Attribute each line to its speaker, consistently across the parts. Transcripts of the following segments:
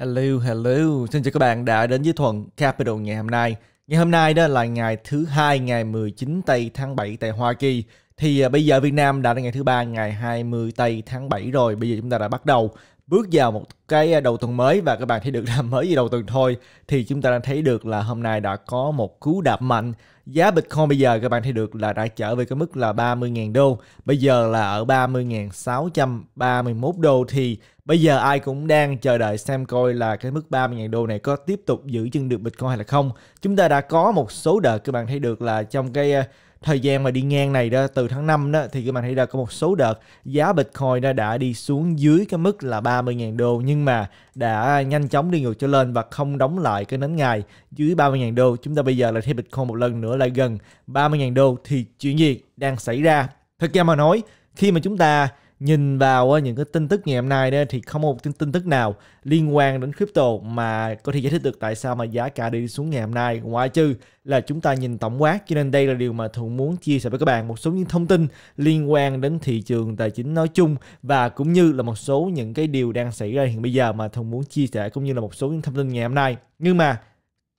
Speaker 1: Hello, hello. Xin chào các bạn đã đến với Thuận Capital ngày hôm nay. Ngày hôm nay đó là ngày thứ hai ngày 19 tây tháng 7 tại Hoa Kỳ. Thì à, bây giờ Việt Nam đã là ngày thứ ba ngày 20 tây tháng 7 rồi. Bây giờ chúng ta đã bắt đầu bước vào một cái à, đầu tuần mới và các bạn thấy được là mới gì đầu tuần thôi thì chúng ta đang thấy được là hôm nay đã có một cú đạp mạnh giá Bitcoin bây giờ các bạn thấy được là đã trở về cái mức là 30.000 đô bây giờ là ở 30.631 đô thì Bây giờ ai cũng đang chờ đợi xem coi là cái mức 30.000 đô này có tiếp tục giữ chân được Bitcoin hay là không. Chúng ta đã có một số đợt các bạn thấy được là trong cái ờ, thời gian mà đi ngang này đó từ tháng 5 đó thì các bạn thấy là có một số đợt giá Bitcoin nó đã đi xuống dưới cái mức là 30.000 đô nhưng mà đã nhanh chóng đi ngược trở lên và không đóng lại cái nến ngày dưới 30.000 đô. Chúng ta bây giờ là thêm Bitcoin một lần nữa lại gần 30.000 đô thì chuyện gì đang xảy ra? Thật ra mà nói khi mà chúng ta nhìn vào những cái tin tức ngày hôm nay đó, thì không một tin tức nào liên quan đến crypto mà có thể giải thích được tại sao mà giá cả đi xuống ngày hôm nay ngoại trừ là chúng ta nhìn tổng quát cho nên đây là điều mà thường muốn chia sẻ với các bạn một số những thông tin liên quan đến thị trường tài chính nói chung và cũng như là một số những cái điều đang xảy ra hiện bây giờ mà thường muốn chia sẻ cũng như là một số những thông tin ngày hôm nay nhưng mà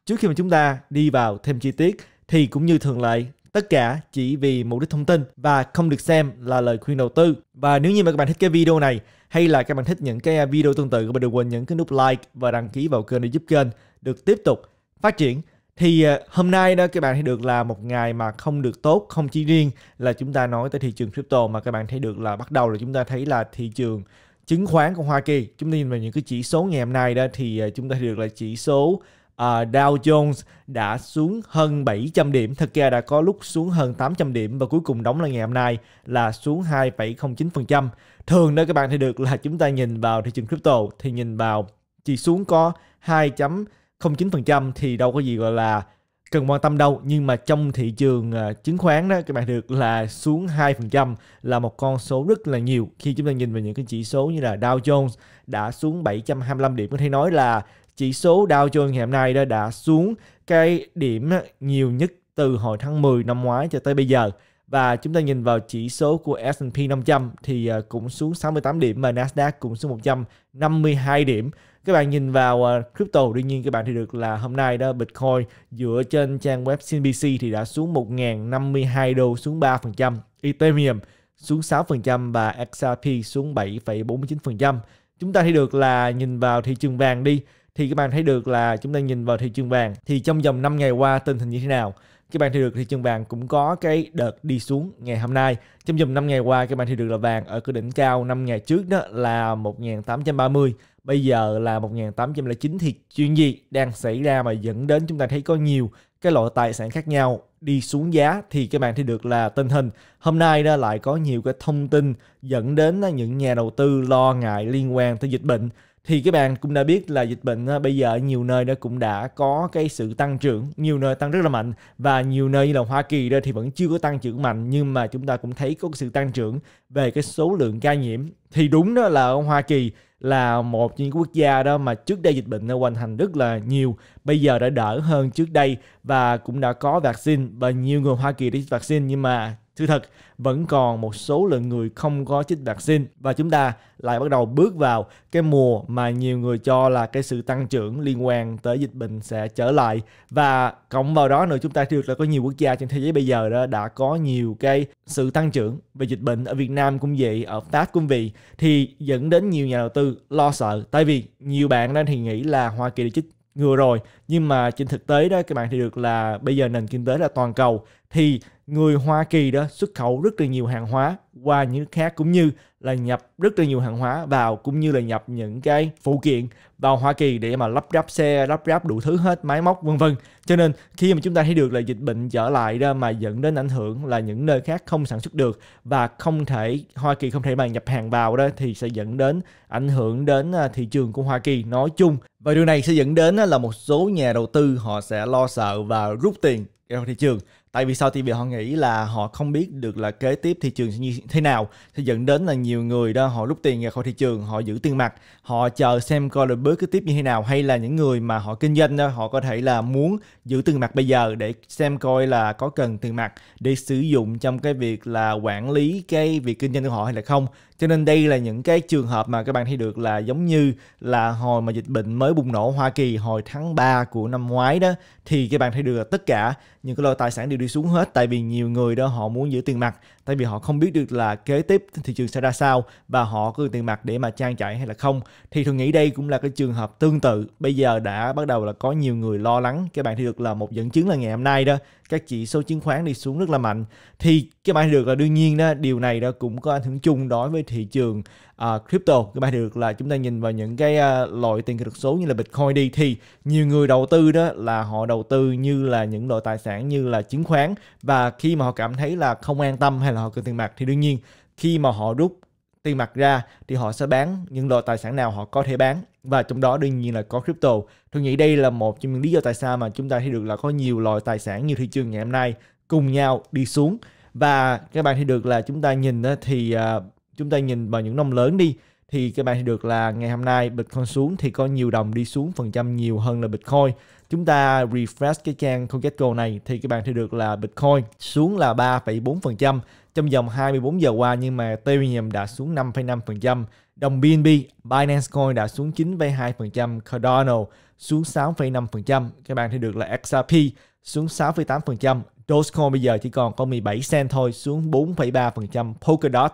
Speaker 1: trước khi mà chúng ta đi vào thêm chi tiết thì cũng như thường lệ Tất cả chỉ vì mục đích thông tin và không được xem là lời khuyên đầu tư. Và nếu như mà các bạn thích cái video này hay là các bạn thích những cái video tương tự các bạn đừng quên nhấn cái nút like và đăng ký vào kênh để giúp kênh được tiếp tục phát triển thì ờ, hôm nay đó các bạn thấy được là một ngày mà không được tốt không chỉ riêng là chúng ta nói tới thị trường crypto mà các bạn thấy được là bắt đầu là chúng ta thấy là thị trường chứng khoán của Hoa Kỳ chúng ta nhìn vào những cái chỉ số ngày hôm nay đó thì ờ, chúng ta thấy được là chỉ số Ờ, Dow Jones đã xuống hơn 700 điểm. Thực ra đã có lúc xuống hơn 800 điểm và cuối cùng đóng là ngày hôm nay là xuống 2,09%. Thường đó các bạn thấy được là chúng ta nhìn vào thị trường crypto thì nhìn vào chỉ xuống có 2.09% thì đâu có gì gọi là cần quan tâm đâu nhưng mà trong thị trường ờ, chứng khoán đó các bạn được là xuống 2% là một con số rất là nhiều khi chúng ta nhìn vào những cái chỉ số như là Dow Jones đã xuống 725 điểm có thể nói là chỉ số Dow Jones ngày hôm nay đó đã xuống cái điểm nhiều nhất từ hồi tháng 10 năm ngoái cho tới bây giờ. Và chúng ta nhìn vào chỉ số của S&P 500 thì à, cũng xuống 68 điểm và Nasdaq cũng xuống 152 điểm. Các bạn nhìn vào à, crypto đương nhiên các bạn thì được là hôm nay đó Bitcoin dựa trên trang web CNBC thì đã xuống 1.052 đô xuống 3%, Ethereum xuống 6% và XRP xuống 7,49%. Chúng ta thì được là nhìn vào thị trường vàng đi thì các bạn thấy được là chúng ta nhìn vào thị trường vàng thì trong vòng 5 ngày qua tình hình như thế nào các bạn thấy được thị trường vàng cũng có cái đợt đi xuống ngày hôm nay trong vòng 5 ngày qua các bạn thấy được là vàng ở cái đỉnh cao 5 ngày trước đó là 1830 bây giờ là 1809 thì chuyện gì đang xảy ra mà dẫn đến chúng ta thấy có nhiều cái loại tài sản khác nhau đi xuống giá thì các bạn thấy được là tình hình hôm nay đó lại có nhiều cái thông tin dẫn đến những nhà đầu tư lo ngại liên quan tới dịch bệnh thì các bạn cũng đã biết là dịch bệnh ờ, bây giờ nhiều nơi đó cũng đã có cái sự tăng trưởng nhiều nơi tăng rất là mạnh và nhiều nơi như là Hoa Kỳ đó thì vẫn chưa có tăng trưởng mạnh nhưng mà chúng ta cũng thấy có sự tăng trưởng về cái số lượng ca nhiễm thì đúng đó là ở Hoa Kỳ là một những quốc gia đó mà trước đây dịch bệnh nó hoành hành rất là nhiều bây giờ đã đỡ hơn trước đây và cũng đã có vaccine và nhiều người Hoa Kỳ đã chích vaccine nhưng mà sự thật, vẫn còn một số lượng người không có chích vaccine và chúng ta lại bắt đầu bước vào cái mùa mà nhiều người cho là cái sự tăng trưởng liên quan tới dịch bệnh sẽ trở lại và cộng vào đó nữa chúng ta được là có nhiều quốc gia trên thế giới bây giờ đó đã có nhiều cái sự tăng trưởng về dịch bệnh ở Việt Nam cũng vậy, ở Pháp cũng vậy thì dẫn đến nhiều nhà đầu tư lo sợ tại vì nhiều bạn đang thì nghĩ là Hoa Kỳ đã chích ngừa rồi nhưng mà trên thực tế đó các bạn thì được là bây giờ nền kinh tế là toàn cầu thì người Hoa Kỳ đó xuất khẩu rất là nhiều hàng hóa qua những nước khác cũng như là nhập rất là nhiều hàng hóa vào cũng như là nhập những cái phụ kiện vào Hoa Kỳ để mà lắp ráp xe, lắp ráp đủ thứ hết, máy móc vân vân. Cho nên khi mà chúng ta thấy được là dịch bệnh trở lại ra mà dẫn đến ảnh hưởng là những nơi khác không sản xuất được và không thể Hoa Kỳ không thể mà nhập hàng vào đó thì sẽ dẫn đến ảnh hưởng đến à, thị trường của Hoa Kỳ nói chung. Và điều này sẽ dẫn đến à, là một số nhà đầu tư họ sẽ lo sợ và rút tiền ra thị trường tại vì sao thì TV họ nghĩ là họ không biết được là kế tiếp thị trường sẽ như thế nào thì dẫn đến là nhiều người đó họ rút tiền ra khỏi thị trường họ giữ tiền mặt họ chờ xem coi là bước kế tiếp như thế nào hay là những người mà họ kinh doanh đó họ có thể là muốn giữ tiền mặt bây giờ để xem coi là có cần tiền mặt để sử dụng trong cái việc là quản lý cái việc kinh doanh của họ hay là không cho nên đây là những cái trường hợp mà các bạn thấy được là giống như là hồi mà dịch bệnh mới bùng nổ Hoa Kỳ hồi tháng 3 của năm ngoái đó thì các bạn thấy được là tất cả những cái loại tài sản đều đi xuống hết tại vì nhiều người đó họ muốn giữ tiền mặt tại vì họ không biết được là kế tiếp thị trường sẽ ra sao và họ có tiền mặt để mà trang trải hay là không thì thường nghĩ đây cũng là cái trường hợp tương tự bây giờ đã bắt đầu là có nhiều người lo lắng các bạn thì được là một dẫn chứng là ngày hôm nay đó các chỉ số chứng khoán đi xuống rất là mạnh thì các bạn thì được là đương nhiên đó điều này đó cũng có ảnh hưởng chung đối với thị trường uh, crypto các bạn được là chúng ta nhìn vào những cái uh, loại tiền kỹ thuật số như là bitcoin đi thì nhiều người đầu tư đó là họ đầu tư như là những loại tài sản như là chứng khoán và khi mà họ cảm thấy là không an tâm hay là họ cần tiền mặt thì đương nhiên khi mà họ rút tiền mặt ra thì họ sẽ bán những loại tài sản nào họ có thể bán và trong đó đương nhiên là có crypto. Tôi nghĩ đây là một trong những lý do tại sao mà chúng ta thấy được là có nhiều loại tài sản như thị trường ngày hôm nay cùng nhau đi xuống và các bạn thấy được là chúng ta nhìn thì à, chúng ta nhìn vào những năm lớn đi thì các bạn thấy được là ngày hôm nay Bitcoin xuống thì có nhiều đồng đi xuống phần trăm nhiều hơn là Bitcoin. Chúng ta refresh cái trang CoinGecko này thì các bạn thấy được là Bitcoin xuống là 3,4% trong vòng 24 giờ qua nhưng mà Ethereum đã xuống 5,5%, đồng BNB, Binance Coin đã xuống 9,2%, Cardano xuống 6,5%, các bạn thấy được là XRP xuống 6,8%, Dogecoin bây giờ chỉ còn có 17 cent thôi xuống 4,3%, Polkadot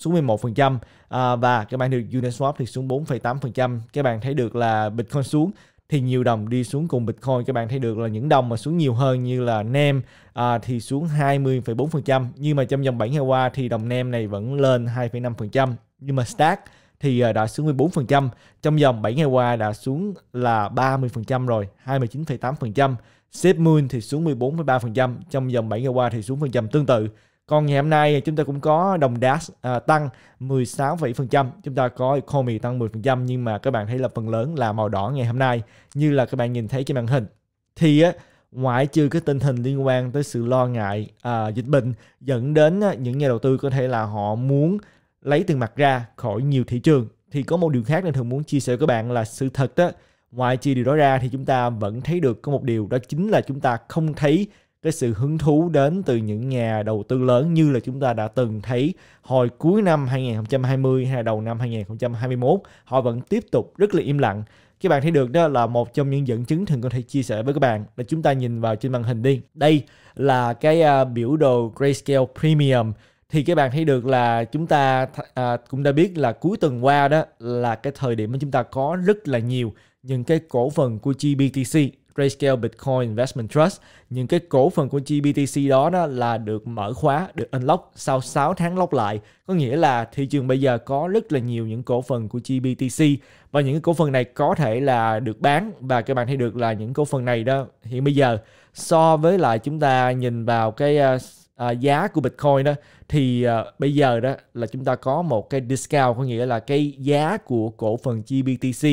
Speaker 1: xuống 11% à, và các bạn được Uniswap thì xuống 4,8%. Các bạn thấy được là Bitcoin xuống thì nhiều đồng đi xuống cùng Bitcoin các bạn thấy được là những đồng mà xuống nhiều hơn như là NEM à, thì xuống 20,4% nhưng mà trong vòng 7 ngày qua thì đồng NEM này vẫn lên 2,5% nhưng mà Stack thì à, đã xuống 14%, trong vòng 7 ngày qua đã xuống là 30% rồi, 29,8%. Safemoon thì xuống 14,3%, trong vòng 7 ngày qua thì xuống phần trăm tương tự. Còn ngày hôm nay chúng ta cũng có đồng DAX à, tăng 16,7%, chúng ta có Economy tăng 10% nhưng mà các bạn thấy là phần lớn là màu đỏ ngày hôm nay như là các bạn nhìn thấy trên màn hình. Thì á, ngoại trừ cái tình hình liên quan tới sự lo ngại à, dịch bệnh dẫn đến á, những nhà đầu tư có thể là họ muốn lấy tiền mặt ra khỏi nhiều thị trường thì có một điều khác nên thường muốn chia sẻ với các bạn là sự thật đó ngoại trừ điều đó ra thì chúng ta vẫn thấy được có một điều đó chính là chúng ta không thấy cái sự hứng thú đến từ những nhà đầu tư lớn như là chúng ta đã từng thấy hồi cuối năm 2020 hay đầu năm 2021 họ vẫn tiếp tục rất là im lặng các bạn thấy được đó là một trong những dẫn chứng thường có thể chia sẻ với các bạn là chúng ta nhìn vào trên màn hình đi đây là cái uh, biểu đồ grayscale premium thì các bạn thấy được là chúng ta à, cũng đã biết là cuối tuần qua đó là cái thời điểm mà chúng ta có rất là nhiều những cái cổ phần của GBTC Grayscale Bitcoin Investment Trust những cái cổ phần của GBTC đó, đó là được mở khóa, được unlock sau 6 tháng lóc lại. Có nghĩa là thị trường bây giờ có rất là nhiều những cổ phần của GBTC và những cái cổ phần này có thể là được bán và các bạn thấy được là những cổ phần này đó hiện bây giờ so với lại chúng ta nhìn vào cái à, giá của Bitcoin đó thì à, bây giờ đó là chúng ta có một cái discount có nghĩa là cái giá của cổ phần GBTC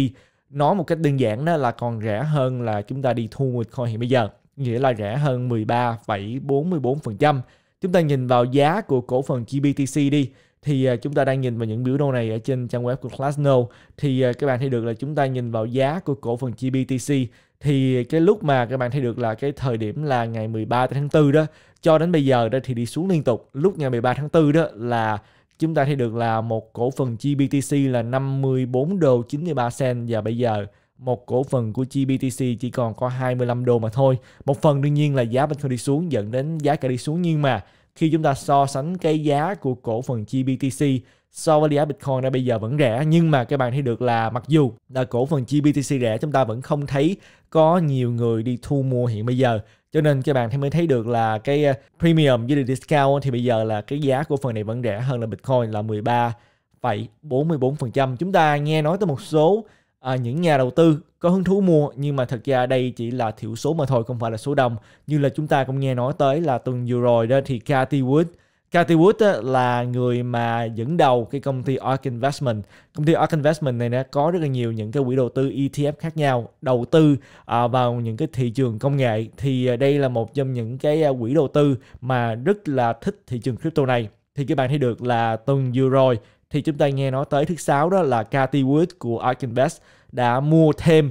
Speaker 1: nói một cách đơn giản đó là còn rẻ hơn là chúng ta đi thu Bitcoin hiện bây giờ nghĩa là rẻ hơn 13,44%. Chúng ta nhìn vào giá của cổ phần GBTC đi thì à, chúng ta đang nhìn vào những biểu đồ này ở trên trang web của Glassnode thì à, các bạn thấy được là chúng ta nhìn vào giá của cổ phần GBTC thì cái lúc mà các bạn thấy được là cái thời điểm là ngày 13 tháng 4 đó cho đến bây giờ đó thì đi xuống liên tục lúc ngày 13 tháng 4 đó là chúng ta thấy được là một cổ phần GBTC là 54 đô 93 cent và bây giờ một cổ phần của GBTC chỉ còn có 25 đô mà thôi. Một phần đương nhiên là giá Bitcoin đi xuống dẫn đến giá cả đi xuống nhưng mà khi chúng ta so sánh cái giá của cổ phần GBTC so với giá Bitcoin ra bây giờ vẫn rẻ nhưng mà các bạn thấy được là mặc dù là cổ phần GBTC rẻ chúng ta vẫn không thấy có nhiều người đi thu mua hiện bây giờ cho nên các bạn mới thấy được là cái ờ, premium với discount thì bây giờ là cái giá của phần này vẫn rẻ hơn là bitcoin là 13,44% chúng ta nghe nói tới một số à, những nhà đầu tư có hứng thú mua nhưng mà thật ra đây chỉ là thiểu số mà thôi không phải là số đông như là chúng ta cũng nghe nói tới là tuần vừa rồi đó thì Katy Wood Cathy Wood là người mà dẫn đầu cái công ty Ark Investment. Công ty Ark Investment này đã có rất là nhiều những cái quỹ đầu tư ETF khác nhau, đầu tư à, vào những cái thị trường công nghệ. Thì à, đây là một trong những cái à, quỹ đầu tư mà rất là thích thị trường crypto này. Thì các bạn thấy được là tuần vừa rồi thì chúng ta nghe nói tới thứ sáu đó là Cathy Wood của Ark Invest đã mua thêm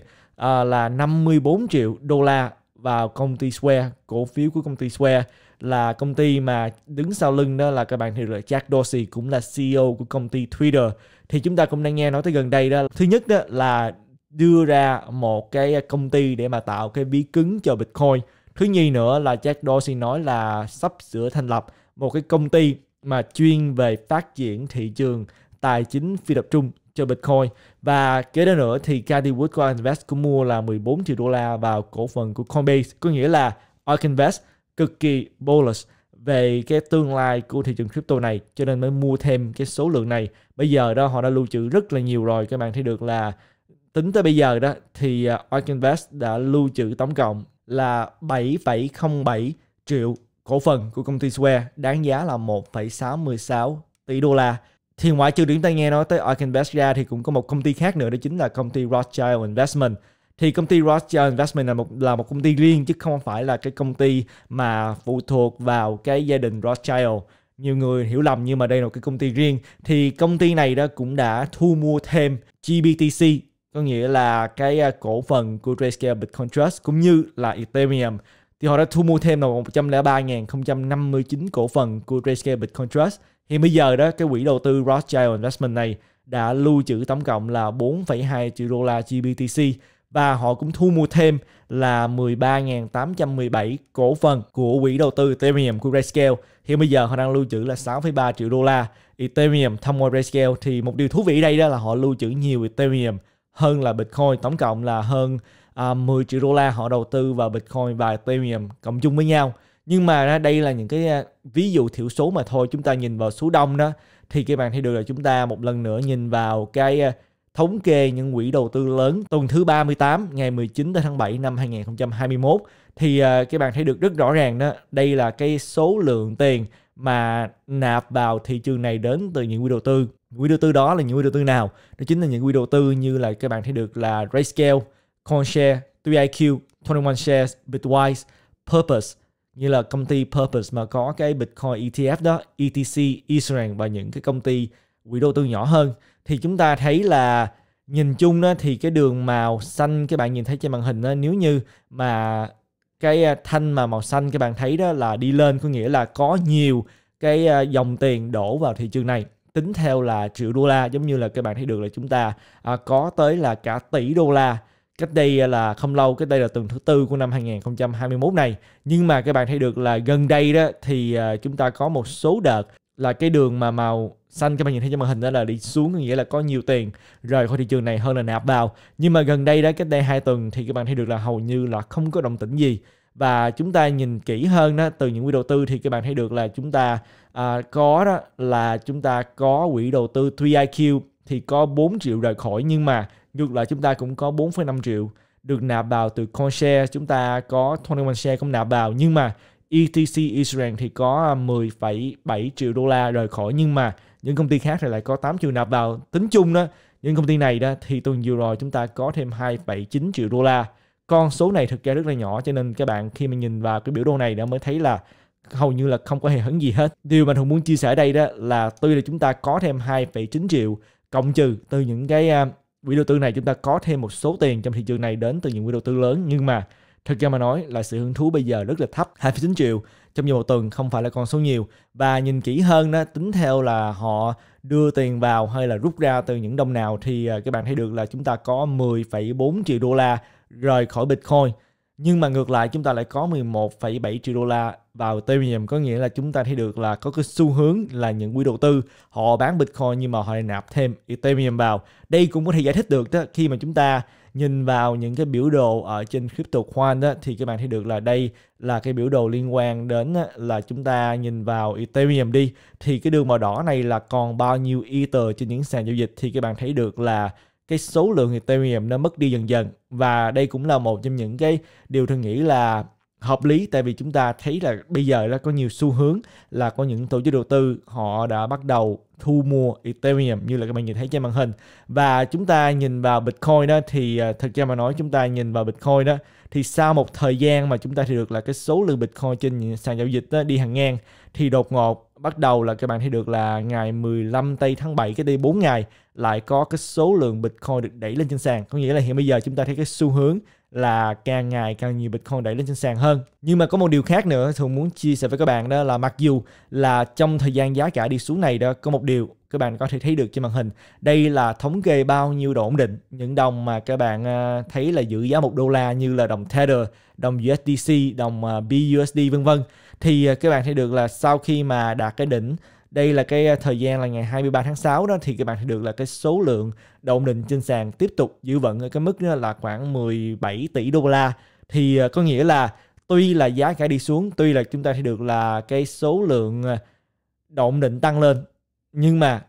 Speaker 1: là 54 triệu đô la vào công ty Square, cổ phiếu của công ty Square là công ty mà đứng sau lưng đó là các bạn hiểu là Jack Dorsey cũng là CEO của công ty Twitter thì chúng ta cũng đang nghe nói tới gần đây đó thứ nhất đó là đưa ra một cái công ty để mà tạo cái ví cứng cho Bitcoin thứ nhì nữa là Jack Dorsey nói là sắp sửa thành lập một cái công ty mà chuyên về phát triển thị trường tài chính phi tập trung cho Bitcoin và kế đó nữa thì Cathy Wood của Invest cũng mua là 14 triệu đô la vào cổ phần của Coinbase có nghĩa là ARK Invest cực kỳ bullish về cái tương lai của thị trường crypto này cho nên mới mua thêm cái số lượng này bây giờ đó họ đã lưu trữ rất là nhiều rồi các bạn thấy được là tính tới bây giờ đó thì à, ARK Invest đã lưu trữ tổng cộng là 7,07 triệu cổ phần của công ty Square đáng giá là 1,66 tỷ đô la thì ngoại trừ điểm ta nghe nói tới Arkenbest ra thì cũng có một công ty khác nữa đó chính là công ty Rothschild Investment thì công ty Rothschild Investment là một là một công ty riêng chứ không phải là cái công ty mà phụ thuộc vào cái gia đình Rothschild nhiều người hiểu lầm nhưng mà đây là một cái công ty riêng thì công ty này đó cũng đã thu mua thêm GBTC có nghĩa là cái à, cổ phần của Grayscale Bitcoin Trust cũng như là Ethereum thì họ đã thu mua thêm là 103.059 cổ phần của Grayscale Bitcoin Trust thì bây giờ đó cái quỹ đầu tư Rothschild Investment này đã lưu trữ tổng cộng là 4,2 triệu đô la GBTC và họ cũng thu mua thêm là 13.817 cổ phần của quỹ đầu tư Ethereum của Grayscale. thì bây giờ họ đang lưu trữ là 6,3 triệu đô la Ethereum thông qua Grayscale thì một điều thú vị đây đó là họ lưu trữ nhiều Ethereum hơn là Bitcoin tổng cộng là hơn à, 10 triệu đô la họ đầu tư vào Bitcoin và Ethereum cộng chung với nhau nhưng mà đây là những cái à, ví dụ thiểu số mà thôi chúng ta nhìn vào số đông đó thì các bạn thấy được là chúng ta một lần nữa nhìn vào cái à, thống kê những quỹ đầu tư lớn tuần thứ 38 ngày 19 tháng 7 năm 2021 thì à, các bạn thấy được rất rõ ràng đó đây là cái số lượng tiền mà nạp vào thị trường này đến từ những quỹ đầu tư quỹ đầu tư đó là những quỹ đầu tư nào đó chính là những quỹ đầu tư như là các bạn thấy được là Rayscale, CoinShare, 3IQ, 21Shares, Bitwise, Purpose như là công ty Purpose mà có cái Bitcoin ETF đó, ETC, Ethereum và những cái công ty quỹ đầu tư nhỏ hơn thì chúng ta thấy là nhìn chung đó thì cái đường màu xanh các bạn nhìn thấy trên màn hình đó, nếu như mà cái à, thanh mà màu xanh các bạn thấy đó là đi lên có nghĩa là có nhiều cái à, dòng tiền đổ vào thị trường này tính theo là triệu đô la giống như là các bạn thấy được là chúng ta à, có tới là cả tỷ đô la cách đây à, là không lâu cách đây là tuần thứ tư của năm 2021 này nhưng mà các bạn thấy được là gần đây đó thì à, chúng ta có một số đợt là cái đường mà màu xanh các bạn nhìn thấy trên màn hình đó là đi xuống có nghĩa là có nhiều tiền rời khỏi thị trường này hơn là nạp vào nhưng mà gần đây đó cách đây hai tuần thì các bạn thấy được là hầu như là không có động tĩnh gì và chúng ta nhìn kỹ hơn đó từ những quỹ đầu tư thì các bạn thấy được là chúng ta à, có đó là chúng ta có quỹ đầu tư 3IQ thì có 4 triệu rời khỏi nhưng mà ngược lại chúng ta cũng có 4,5 triệu được nạp vào từ CoinShare chúng ta có 21 share cũng nạp vào nhưng mà ETC Israel thì có 10,7 à, triệu đô la rời khỏi nhưng mà những công ty khác thì lại có 8 triệu nạp vào tính chung đó những công ty này đó thì tuần vừa rồi chúng ta có thêm 2,9 triệu đô la con số này thực ra rất là nhỏ cho nên các bạn khi mà nhìn vào cái biểu đồ này đã mới thấy là hầu như là không có hề hấn gì hết điều mà hùng muốn chia sẻ đây đó là tuy là chúng ta có thêm 2,9 triệu cộng trừ từ những cái à, quỹ đầu tư này chúng ta có thêm một số tiền trong thị trường này đến từ những quỹ đầu tư lớn nhưng mà thực ra mà nói là sự hứng thú bây giờ rất là thấp 2,9 triệu trong vòng một tuần không phải là con số nhiều và nhìn kỹ hơn đó tính theo là họ đưa tiền vào hay là rút ra từ những đồng nào thì à, các bạn thấy được là chúng ta có 10,4 triệu đô la rời khỏi Bitcoin nhưng mà ngược lại chúng ta lại có 11,7 triệu đô la vào Ethereum có nghĩa là chúng ta thấy được là có cái xu hướng là những quỹ đầu tư họ bán Bitcoin nhưng mà họ lại nạp thêm Ethereum vào. Đây cũng có thể giải thích được đó khi mà chúng ta nhìn vào những cái biểu đồ ở trên crypto coin đó thì các bạn thấy được là đây là cái biểu đồ liên quan đến là chúng ta nhìn vào Ethereum đi thì cái đường màu đỏ này là còn bao nhiêu Ether trên những sàn giao dịch thì các bạn thấy được là cái số lượng Ethereum nó mất đi dần dần và đây cũng là một trong những cái điều tôi nghĩ là hợp lý tại vì chúng ta thấy là bây giờ nó có nhiều xu hướng là có những tổ chức đầu tư họ đã bắt đầu thu mua Ethereum như là các bạn nhìn thấy trên màn hình và chúng ta nhìn vào Bitcoin đó thì à, thật ra mà nói chúng ta nhìn vào Bitcoin đó thì sau một thời gian mà chúng ta thì được là cái số lượng Bitcoin trên sàn giao dịch đó đi hàng ngang thì đột ngột bắt đầu là các bạn thấy được là ngày 15 tây tháng 7 cái đi 4 ngày lại có cái số lượng Bitcoin được đẩy lên trên sàn. Có nghĩa là hiện bây giờ chúng ta thấy cái xu hướng là càng ngày càng nhiều Bitcoin đẩy lên trên sàn hơn. Nhưng mà có một điều khác nữa thường muốn chia sẻ với các bạn đó là mặc dù là trong thời gian giá cả đi xuống này đó có một điều các bạn có thể thấy được trên màn hình. Đây là thống kê bao nhiêu độ ổn định. Những đồng mà các bạn ờ, thấy là giữ giá một đô la như là đồng Tether, đồng USDC, đồng ờ, BUSD vân vân thì à, các bạn thấy được là sau khi mà đạt cái đỉnh đây là cái à, thời gian là ngày 23 tháng 6 đó thì các bạn thấy được là cái số lượng đồng định trên sàn tiếp tục giữ vững ở cái mức là khoảng 17 tỷ đô la thì à, có nghĩa là tuy là giá cả đi xuống tuy là chúng ta thấy được là cái số lượng động định tăng lên nhưng mà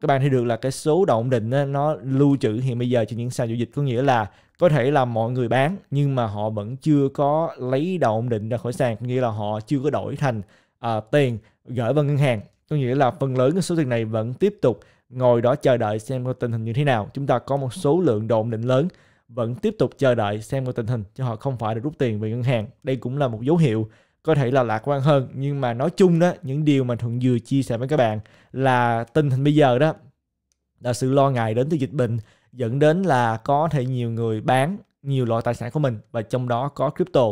Speaker 1: các bạn thấy được là cái số động định nó lưu trữ hiện bây giờ trên những sàn giao dịch có nghĩa là có thể là mọi người bán nhưng mà họ vẫn chưa có lấy đầu ổn định ra khỏi sàn nghĩa là họ chưa có đổi thành à, tiền gửi vào ngân hàng có nghĩa là phần lớn số tiền này vẫn tiếp tục ngồi đó chờ đợi xem tình hình như thế nào chúng ta có một số lượng đồ ổn định lớn vẫn tiếp tục chờ đợi xem tình hình cho họ không phải được rút tiền về ngân hàng đây cũng là một dấu hiệu có thể là lạc quan hơn nhưng mà nói chung đó những điều mà thuận vừa chia sẻ với các bạn là tình hình bây giờ đó là sự lo ngại đến từ dịch bệnh dẫn đến là có thể nhiều người bán nhiều loại tài sản của mình và trong đó có crypto.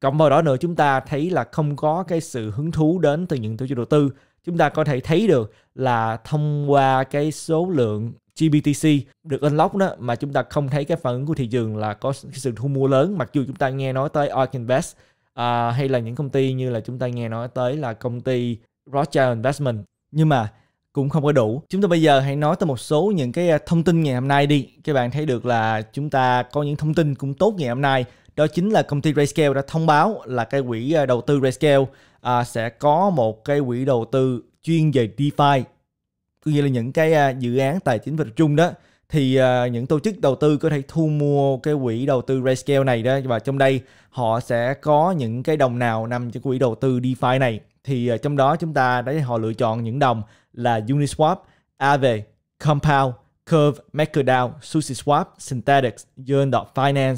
Speaker 1: Cộng vào đó nữa chúng ta thấy là không có cái sự hứng thú đến từ những tổ chức đầu tư. Chúng ta có thể thấy được là thông qua cái số lượng GBTC được unlock đó mà chúng ta không thấy cái phản ứng của thị trường là có sự thu mua lớn mặc dù chúng ta nghe nói tới Ark Invest à, hay là những công ty như là chúng ta nghe nói tới là công ty Rothschild Investment nhưng mà cũng không có đủ chúng ta bây giờ hãy nói tới một số những cái à, thông tin ngày hôm nay đi các bạn thấy được là chúng ta có những thông tin cũng tốt ngày hôm nay đó chính là công ty RayScale đã thông báo là cái quỹ à, đầu tư RayScale à, sẽ có một cái quỹ đầu tư chuyên về DeFi cũng như là những cái à, dự án tài chính về chung đó thì uh, những tổ chức đầu tư có thể thu mua cái quỹ đầu tư RayScale này đó và trong đây họ sẽ có những cái đồng nào nằm trong quỹ đầu tư DeFi này thì ờ, trong đó chúng ta đã họ lựa chọn những đồng là Uniswap, Aave, Compound, Curve, MakerDAO, SushiSwap, Synthetix, Yearn.finance,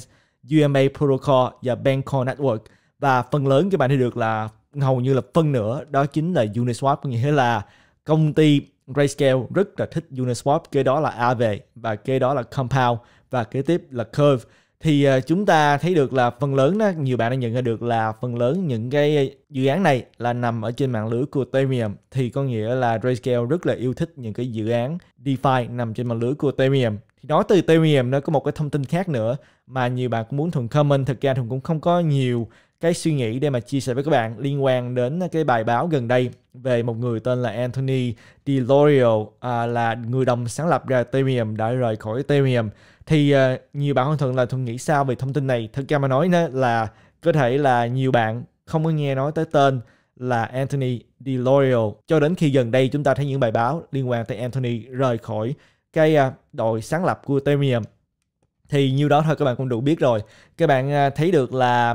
Speaker 1: UMA Protocol và Bancor Network. Và phần lớn các bạn thấy được là hầu như là phân nửa đó chính là Uniswap, có nghĩa là công ty Grayscale rất là thích Uniswap, kế đó là Aave và kế đó là Compound và kế tiếp là Curve thì ờ, chúng ta thấy được là phần lớn đó nhiều bạn đã nhận ra được là phần lớn những cái ờ, dự án này là nằm ở trên mạng lưới của Ethereum thì có nghĩa là Grayscale rất là yêu thích những cái dự án DeFi nằm trên mạng lưới của Ethereum thì nói từ Ethereum nó có một cái thông tin khác nữa mà nhiều bạn cũng muốn thường comment thực ra thường cũng không có nhiều cái suy nghĩ để mà chia sẻ với các bạn liên quan đến cái bài báo gần đây về một người tên là Anthony DeLorio à, là người đồng sáng lập ra Ethereum đã rời khỏi Ethereum thì uh, nhiều bạn hoàn thuận là thuận nghĩ sao về thông tin này thực ra mà nói nữa là có thể là nhiều bạn không có nghe nói tới tên là Anthony Delorio cho đến khi gần đây chúng ta thấy những bài báo liên quan tới Anthony rời khỏi cái uh, đội sáng lập của Ethereum thì nhiêu đó thôi các bạn cũng đủ biết rồi các bạn uh, thấy được là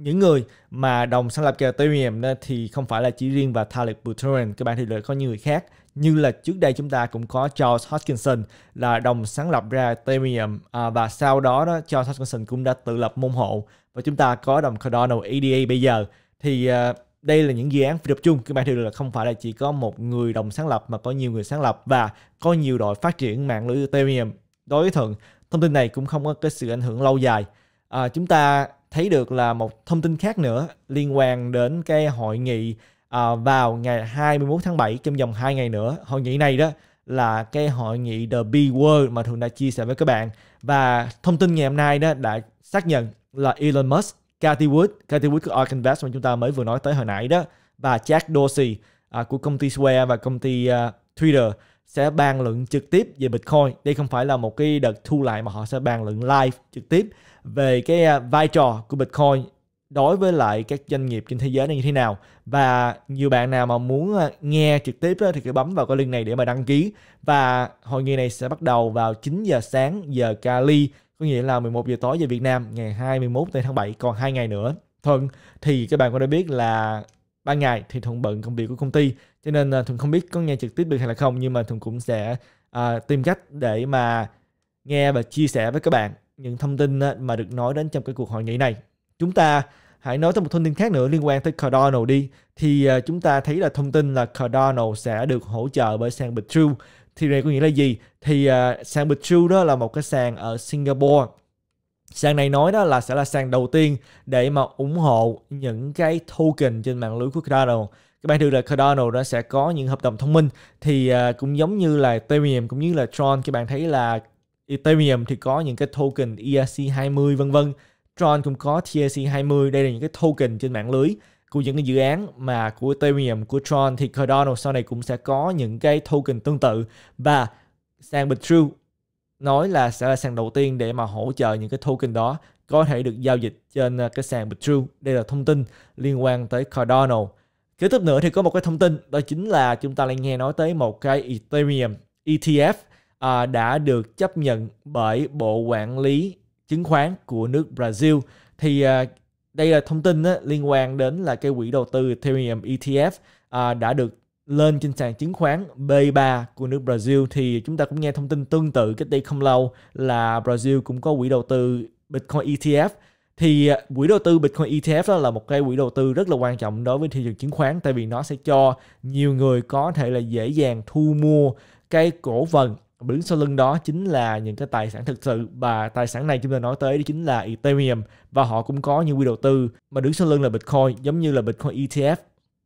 Speaker 1: những người mà đồng sáng lập Ethereum thì không phải là chỉ riêng và Vitalik Buterin, các bạn thì lại có nhiều người khác như là trước đây chúng ta cũng có Charles Hoskinson là đồng sáng lập ra Ethereum à, và sau đó đó Charles Hoskinson cũng đã tự lập môn hộ và chúng ta có đồng Cardano EDA bây giờ thì à, đây là những dự án phi tập trung các bạn thì là không phải là chỉ có một người đồng sáng lập mà có nhiều người sáng lập và có nhiều đội phát triển mạng lưới Ethereum đối với thuận thông tin này cũng không có cái sự ảnh hưởng lâu dài à, chúng ta thấy được là một thông tin khác nữa liên quan đến cái hội nghị à, vào ngày 21 tháng 7 trong vòng 2 ngày nữa. Hội nghị này đó là cái hội nghị The B World mà Thường đã chia sẻ với các bạn. Và thông tin ngày hôm nay đó đã xác nhận là Elon Musk, Cathy Wood, Cathy Wood của Ark Invest mà chúng ta mới vừa nói tới hồi nãy đó và Jack Dorsey à, của công ty Square và công ty à, Twitter sẽ bàn luận trực tiếp về Bitcoin. Đây không phải là một cái đợt thu lại mà họ sẽ bàn luận live trực tiếp về cái à, vai trò của Bitcoin đối với lại các doanh nghiệp trên thế giới này như thế nào và nhiều bạn nào mà muốn à, nghe trực tiếp thì cứ bấm vào cái link này để mà đăng ký và hội nghị này sẽ bắt đầu vào 9 giờ sáng giờ Cali có nghĩa là 11 giờ tối giờ Việt Nam ngày 21 tháng 7 còn hai ngày nữa Thuận thì các bạn có đã biết là ban ngày thì thuận bận công việc của công ty cho nên à, thuận không biết có nghe trực tiếp được hay là không nhưng mà thuận cũng sẽ à, tìm cách để mà nghe và chia sẻ với các bạn những thông tin mà được nói đến trong cái cuộc hội nghị này chúng ta hãy nói tới một thông tin khác nữa liên quan tới Cardano đi thì à, chúng ta thấy là thông tin là Cardano sẽ được hỗ trợ bởi sàn Bitrue thì này có nghĩa là gì thì uh, sàn Bitrue đó là một cái sàn ở Singapore Sàn này nói đó là sẽ là sàn đầu tiên để mà ủng hộ những cái token trên mạng lưới của Cardano. Các bạn được là Cardano nó sẽ có những hợp đồng thông minh thì à, cũng giống như là Ethereum cũng như là Tron các bạn thấy là Ethereum thì có những cái token ERC20 vân vân. Tron cũng có TRC20, đây là những cái token trên mạng lưới của những cái dự án mà của Ethereum, của Tron thì Cardano sau này cũng sẽ có những cái token tương tự và sàn Bitrue nói là sẽ là sàn đầu tiên để mà hỗ trợ những cái token đó có thể được giao dịch trên ờ, cái sàn Bitru. Đây là thông tin liên quan tới Cardano. Kế tiếp nữa thì có một cái thông tin đó chính là chúng ta lại nghe nói tới một cái Ethereum ETF à, ờ, đã được chấp nhận bởi Bộ Quản lý Chứng khoán của nước Brazil. Thì à, đây là thông tin á, liên quan đến là cái quỹ đầu tư Ethereum ETF à, đã được lên trên sàn chứng khoán B3 của nước Brazil thì chúng ta cũng nghe thông tin tương tự cách đây không lâu là Brazil cũng có quỹ đầu tư Bitcoin ETF thì à, quỹ đầu tư Bitcoin ETF đó là một cái quỹ đầu tư rất là quan trọng đối với thị trường chứng khoán tại vì nó sẽ cho nhiều người có thể là dễ dàng thu mua cái cổ phần đứng sau lưng đó chính là những cái tài sản thực sự và tài sản này chúng ta nói tới đó chính là Ethereum và họ cũng có những quỹ đầu tư mà đứng sau lưng là Bitcoin giống như là Bitcoin ETF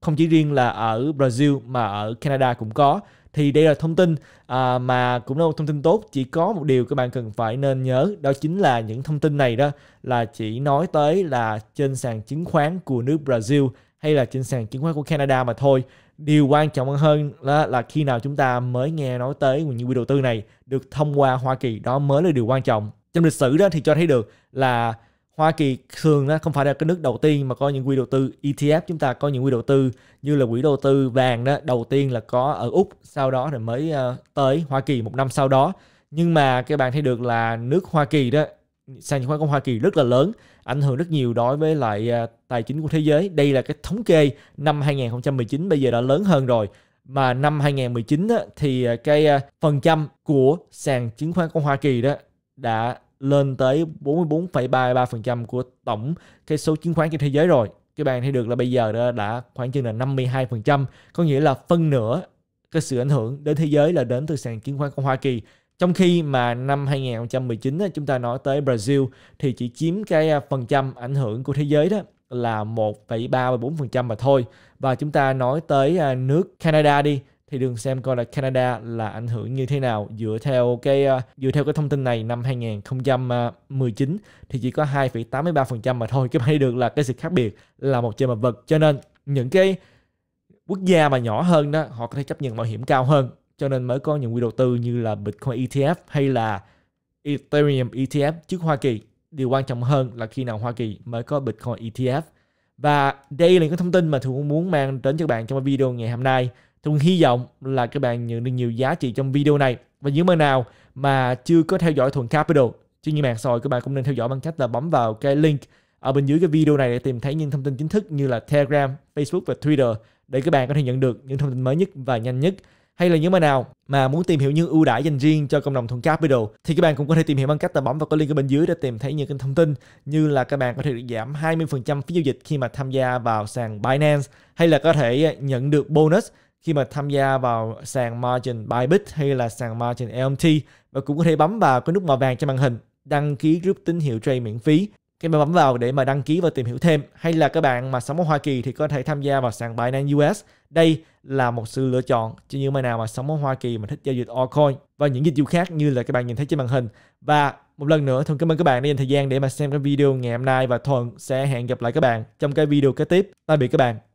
Speaker 1: không chỉ riêng là ở Brazil mà ở Canada cũng có thì đây là thông tin à, mà cũng là một thông tin tốt chỉ có một điều các bạn cần phải nên nhớ đó chính là những thông tin này đó là chỉ nói tới là trên sàn chứng khoán của nước Brazil hay là trên sàn chứng khoán của Canada mà thôi điều quan trọng hơn là, là khi nào chúng ta mới nghe nói tới những quỹ đầu tư này được thông qua Hoa Kỳ đó mới là điều quan trọng trong lịch sử đó thì cho thấy được là Hoa Kỳ thường đó không phải là cái nước đầu tiên mà có những quỹ đầu tư ETF chúng ta có những quỹ đầu tư như là quỹ đầu tư vàng đó đầu tiên là có ở Úc sau đó rồi mới ờ, tới Hoa Kỳ một năm sau đó nhưng mà các bạn thấy được là nước Hoa Kỳ đó sàn chứng khoán của Hoa Kỳ rất là lớn ảnh hưởng rất nhiều đối với lại ờ, tài chính của thế giới đây là cái thống kê năm 2019 bây giờ đã lớn hơn rồi mà năm 2019 đó, thì ờ, cái phần trăm của sàn chứng khoán của Hoa Kỳ đó đã lên tới 44,33% của tổng cái số chứng khoán trên thế giới rồi. Các bạn thấy được là bây giờ đã, đã khoảng chừng là 52%, có nghĩa là phân nửa cái sự ảnh hưởng đến thế giới là đến từ sàn chứng khoán của Hoa Kỳ. Trong khi mà năm 2019 chúng ta nói tới Brazil thì chỉ chiếm cái à, phần trăm ảnh hưởng của thế giới đó là 1,34% mà thôi. Và chúng ta nói tới à, nước Canada đi thì đừng xem coi là Canada là ảnh hưởng như thế nào dựa theo cái ờ, dựa theo cái thông tin này năm 2019 ờ, thì chỉ có 2,83% mà thôi các bạn thấy được là cái sự khác biệt là một trên một vật cho nên những cái quốc gia mà nhỏ hơn đó họ có thể chấp nhận bảo hiểm cao hơn cho nên mới có những quỹ đầu tư như là Bitcoin ETF hay là Ethereum ETF trước Hoa Kỳ điều quan trọng hơn là khi nào Hoa Kỳ mới có Bitcoin ETF và đây là những thông tin mà thường muốn mang đến cho các bạn trong video ngày hôm nay Tùng hy vọng là các bạn nhận được nhiều giá trị trong video này. Và những bạn nào mà chưa có theo dõi Thuận Capital trên những mạng xã hội các bạn cũng nên theo dõi bằng cách là bấm vào cái link ở bên dưới cái video này để tìm thấy những thông tin chính thức như là Telegram, Facebook và Twitter để các bạn có thể nhận được những thông tin mới nhất và nhanh nhất. Hay là những bạn nào mà muốn tìm hiểu những ưu đãi dành riêng cho cộng đồng Thuận Capital thì các bạn cũng có thể tìm hiểu bằng cách là bấm vào cái link ở bên dưới để tìm thấy những thông tin như là các bạn có thể được giảm 20% phí giao dịch khi mà tham gia vào sàn Binance hay là có thể nhận được bonus khi mà tham gia vào sàn margin Bybit hay là sàn margin LMT và cũng có thể bấm vào cái nút màu vàng trên màn hình đăng ký group tín hiệu trade miễn phí các bạn bấm vào để mà đăng ký và tìm hiểu thêm hay là các bạn mà sống ở Hoa Kỳ thì có thể tham gia vào sàn Binance US đây là một sự lựa chọn cho những bạn nào mà sống ở Hoa Kỳ mà thích giao dịch altcoin và những dịch vụ khác như là các bạn nhìn thấy trên màn hình và một lần nữa Thuận cảm ơn các bạn đã dành thời gian để mà xem cái video ngày hôm nay và Thuận sẽ hẹn gặp lại các bạn trong cái video kế tiếp tạm biệt các bạn